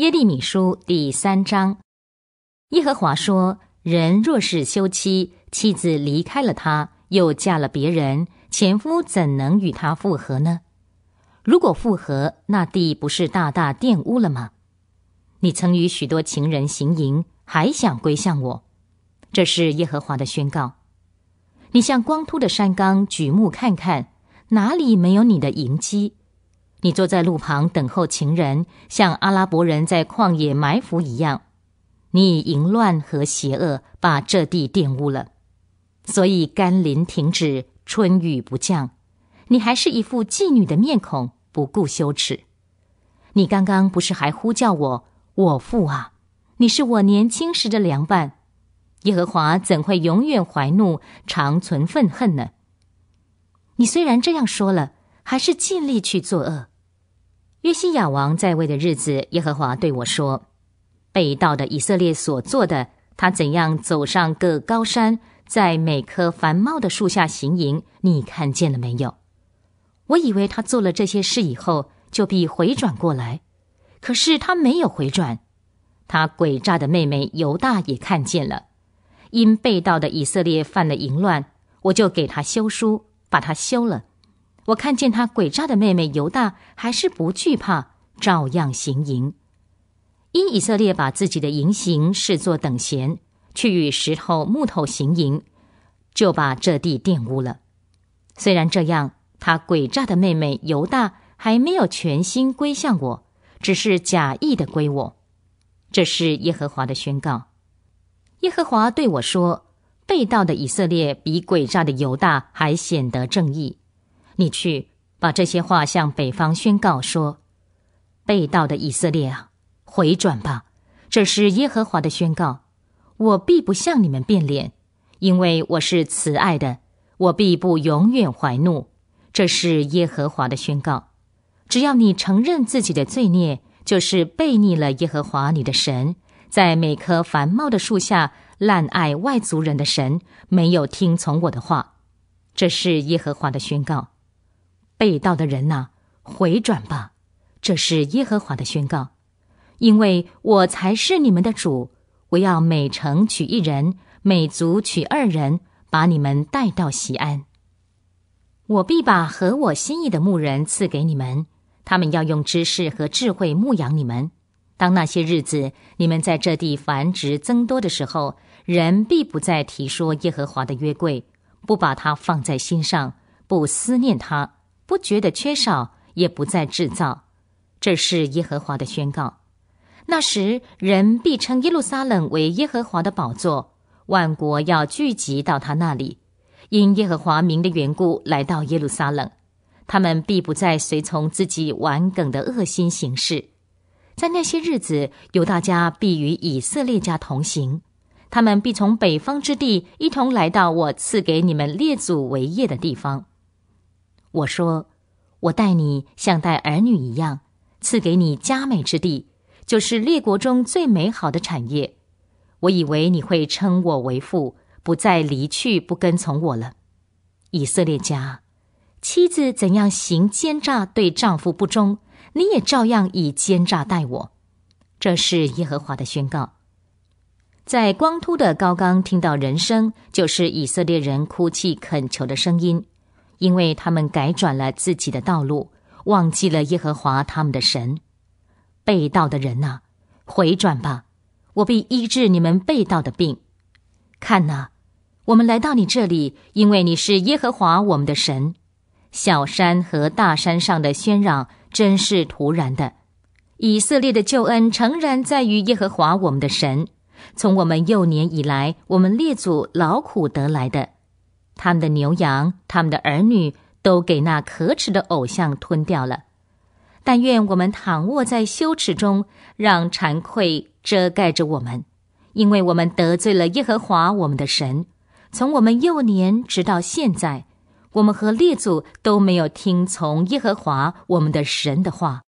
耶利米书第三章，耶和华说：“人若是休妻，妻子离开了他，又嫁了别人，前夫怎能与他复合呢？如果复合，那地不是大大玷污了吗？你曾与许多情人行淫，还想归向我？这是耶和华的宣告。你向光秃的山冈，举目看看，哪里没有你的营基？”你坐在路旁等候情人，像阿拉伯人在旷野埋伏一样。你以淫乱和邪恶把这地玷污了，所以甘霖停止，春雨不降。你还是一副妓女的面孔，不顾羞耻。你刚刚不是还呼叫我，我父啊！你是我年轻时的良伴。耶和华怎会永远怀怒，长存愤恨呢？你虽然这样说了，还是尽力去作恶。约西亚王在位的日子，耶和华对我说：“被盗的以色列所做的，他怎样走上各高山，在每棵繁茂的树下行营，你看见了没有？我以为他做了这些事以后，就必回转过来，可是他没有回转。他诡诈的妹妹犹大也看见了，因被盗的以色列犯了淫乱，我就给他修书，把他休了。”我看见他诡诈的妹妹犹大还是不惧怕，照样行淫。因以色列把自己的淫行视作等闲，去与石头木头行淫，就把这地玷污了。虽然这样，他诡诈的妹妹犹大还没有全心归向我，只是假意的归我。这是耶和华的宣告。耶和华对我说：“被盗的以色列比诡诈的犹大还显得正义。”你去把这些话向北方宣告说：“被盗的以色列啊，回转吧！这是耶和华的宣告。我必不向你们变脸，因为我是慈爱的，我必不永远怀怒。这是耶和华的宣告。只要你承认自己的罪孽，就是背逆了耶和华你的神，在每棵繁茂的树下滥爱外族人的神，没有听从我的话。这是耶和华的宣告。”被盗的人呐，回转吧！这是耶和华的宣告，因为我才是你们的主。我要每城取一人，每族取二人，把你们带到西安。我必把合我心意的牧人赐给你们，他们要用知识和智慧牧养你们。当那些日子，你们在这地繁殖增多的时候，人必不再提说耶和华的约柜，不把他放在心上，不思念他。不觉得缺少，也不再制造。这是耶和华的宣告。那时，人必称耶路撒冷为耶和华的宝座，万国要聚集到他那里，因耶和华名的缘故来到耶路撒冷。他们必不再随从自己玩梗的恶心行事。在那些日子，犹大家必与以色列家同行，他们必从北方之地一同来到我赐给你们列祖为业的地方。我说：“我待你像待儿女一样，赐给你佳美之地，就是列国中最美好的产业。我以为你会称我为父，不再离去，不跟从我了。”以色列家，妻子怎样行奸诈，对丈夫不忠，你也照样以奸诈待我。这是耶和华的宣告。在光秃的高冈听到人声，就是以色列人哭泣恳求的声音。因为他们改转了自己的道路，忘记了耶和华他们的神。被盗的人呐，回转吧，我必医治你们被盗的病。看呐，我们来到你这里，因为你是耶和华我们的神。小山和大山上的喧嚷真是突然的。以色列的救恩诚然在于耶和华我们的神，从我们幼年以来，我们列祖劳苦得来的。他们的牛羊，他们的儿女，都给那可耻的偶像吞掉了。但愿我们躺卧在羞耻中，让惭愧遮盖着我们，因为我们得罪了耶和华我们的神。从我们幼年直到现在，我们和列祖都没有听从耶和华我们的神的话。